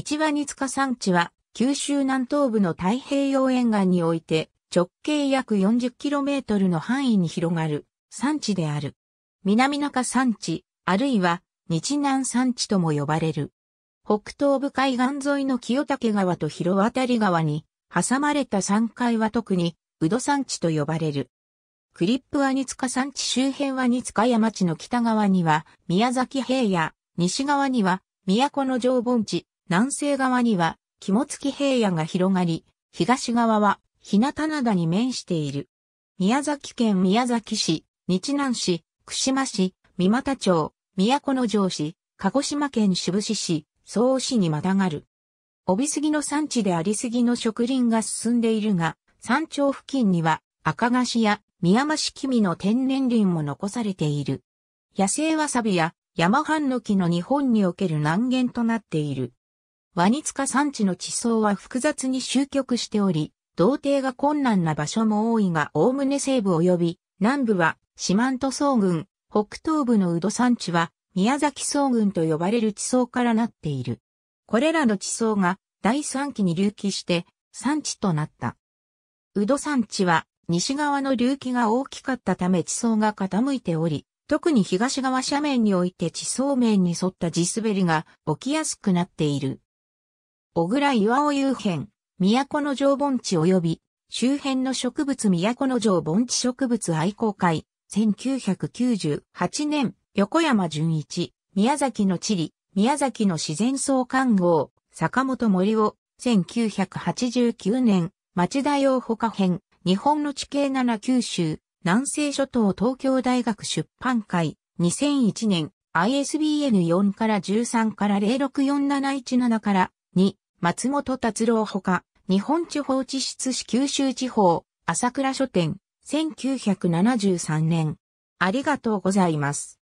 一羽二塚山地は、九州南東部の太平洋沿岸において、直径約 40km の範囲に広がる山地である。南中山地、あるいは日南山地とも呼ばれる。北東部海岸沿いの清武川と広渡川に挟まれた山海は特に、宇土山地と呼ばれる。クリップは二塚山地周辺は二塚山地の北側には宮崎平野、西側には都の城盆地、南西側には肝付平野が広がり、東側は日向灘に面している。宮崎県宮崎市、日南市、串間市、三股町、都城市、鹿児島県志布志市、総市にまたがる。帯杉の産地でありすぎの植林が進んでいるが、山頂付近には赤菓子や宮間式味の天然林も残されている。野生わさびや山半の木の日本における南限となっている。ワニツカ山地の地層は複雑に集局しており、同定が困難な場所も多いが、おおむね西部及び、南部は、四万十層群、北東部のウド山地は、宮崎層群と呼ばれる地層からなっている。これらの地層が、第三期に隆起して、山地となった。ウド山地は、西側の隆起が大きかったため地層が傾いており、特に東側斜面において地層面に沿った地滑りが起きやすくなっている。小倉岩尾遊編、都の城盆地及び、周辺の植物都の城盆地植物愛好会、1998年、横山淳一、宮崎の地理、宮崎の自然総関号、坂本森を、1989年、町田洋他編、日本の地形七九州、南西諸島東京大学出版会、2001年、ISBN4 から13から06471から2、松本達郎ほか、日本地方地質市九州地方、朝倉書店、1973年。ありがとうございます。